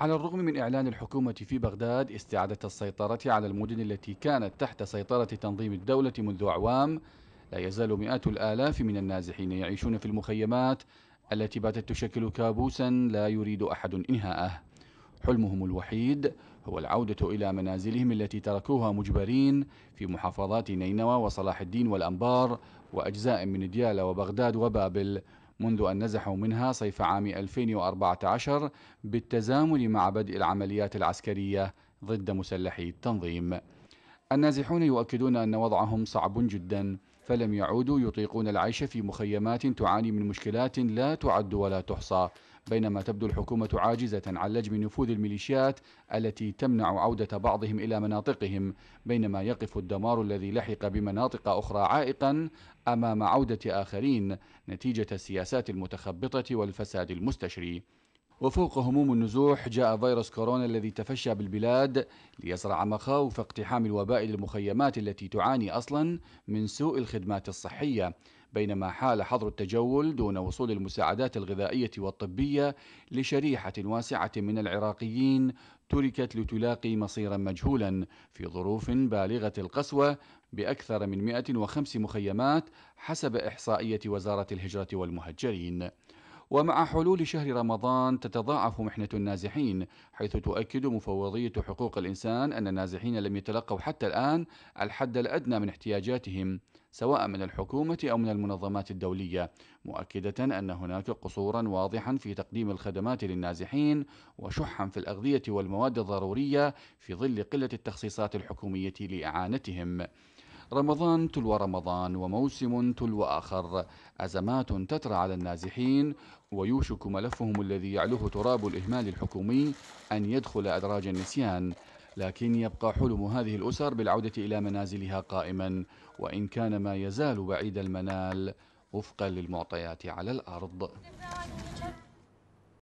على الرغم من إعلان الحكومة في بغداد استعادة السيطرة على المدن التي كانت تحت سيطرة تنظيم الدولة منذ أعوام لا يزال مئات الآلاف من النازحين يعيشون في المخيمات التي باتت تشكل كابوسا لا يريد أحد إنهاءه حلمهم الوحيد هو العودة إلى منازلهم التي تركوها مجبرين في محافظات نينوى وصلاح الدين والأنبار وأجزاء من ديالى وبغداد وبابل منذ أن نزحوا منها صيف عام 2014 بالتزامن مع بدء العمليات العسكرية ضد مسلحي التنظيم النازحون يؤكدون أن وضعهم صعب جداً فلم يعودوا يطيقون العيش في مخيمات تعاني من مشكلات لا تعد ولا تحصى بينما تبدو الحكومة عاجزة عن لجم نفوذ الميليشيات التي تمنع عودة بعضهم إلى مناطقهم بينما يقف الدمار الذي لحق بمناطق أخرى عائقا أمام عودة آخرين نتيجة السياسات المتخبطة والفساد المستشري وفوق هموم النزوح جاء فيروس كورونا الذي تفشى بالبلاد ليزرع مخاوف اقتحام الوباء للمخيمات التي تعاني اصلا من سوء الخدمات الصحيه بينما حال حظر التجول دون وصول المساعدات الغذائيه والطبيه لشريحه واسعه من العراقيين تركت لتلاقي مصيرا مجهولا في ظروف بالغه القسوه باكثر من 105 مخيمات حسب احصائيه وزاره الهجره والمهجرين ومع حلول شهر رمضان تتضاعف محنة النازحين حيث تؤكد مفوضية حقوق الإنسان أن النازحين لم يتلقوا حتى الآن الحد الأدنى من احتياجاتهم سواء من الحكومة أو من المنظمات الدولية مؤكدة أن هناك قصورا واضحا في تقديم الخدمات للنازحين وشحا في الأغذية والمواد الضرورية في ظل قلة التخصيصات الحكومية لإعانتهم رمضان تلو رمضان وموسم تلو آخر أزمات تترى على النازحين ويوشك ملفهم الذي يعلوه تراب الإهمال الحكومي أن يدخل أدراج النسيان لكن يبقى حلم هذه الأسر بالعودة إلى منازلها قائما وإن كان ما يزال بعيد المنال وفقا للمعطيات على الأرض